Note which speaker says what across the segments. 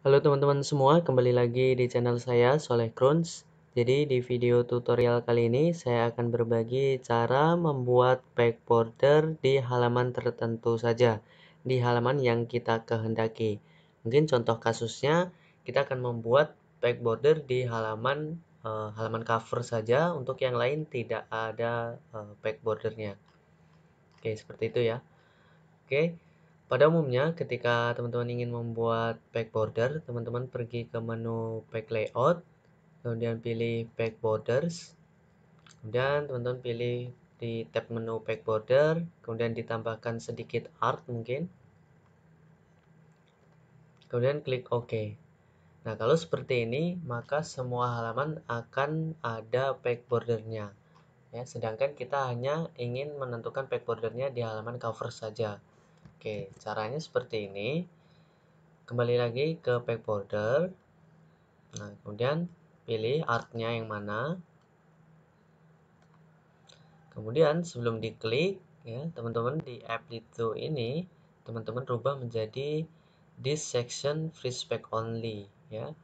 Speaker 1: Halo teman-teman semua, kembali lagi di channel saya Soleh Kruns. Jadi di video tutorial kali ini saya akan berbagi cara membuat back border di halaman tertentu saja, di halaman yang kita kehendaki. Mungkin contoh kasusnya kita akan membuat back border di halaman uh, halaman cover saja, untuk yang lain tidak ada uh, eh, back bordernya. Oke, seperti itu ya. Oke. Pada umumnya, ketika teman-teman ingin membuat back border, teman-teman pergi ke menu back layout, kemudian pilih back borders, kemudian teman-teman pilih di tab menu back border, kemudian ditambahkan sedikit art mungkin, kemudian klik OK. Nah, kalau seperti ini, maka semua halaman akan ada back bordernya. Ya, sedangkan kita hanya ingin menentukan back bordernya di halaman cover saja. Oke, caranya seperti ini. Kembali lagi ke pack border. Nah, kemudian pilih artnya yang mana. Kemudian sebelum diklik, ya teman-teman di app itu ini, teman-teman rubah menjadi this section free spec only, ya.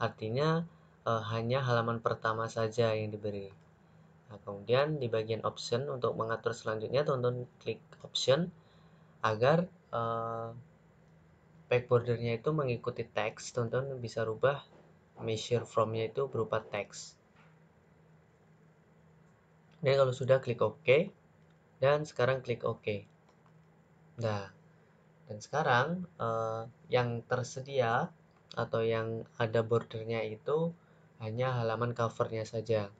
Speaker 1: Artinya eh, hanya halaman pertama saja yang diberi. Nah, kemudian di bagian option untuk mengatur selanjutnya, teman-teman klik option agar uh, eh, back bordernya itu mengikuti teks teman-teman bisa rubah measure fromnya itu berupa teks dan kalau sudah klik OK dan sekarang klik OK nah dan sekarang uh, yang tersedia atau yang ada bordernya itu hanya halaman covernya saja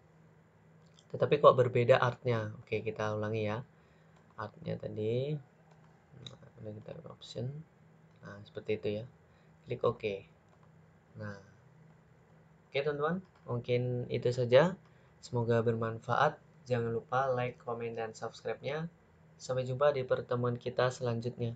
Speaker 1: tetapi kok berbeda artnya oke kita ulangi ya artnya tadi kemudian kita klik option nah seperti itu ya klik OK nah oke okay, teman-teman mungkin itu saja semoga bermanfaat jangan lupa like, komen, dan subscribe-nya sampai jumpa di pertemuan kita selanjutnya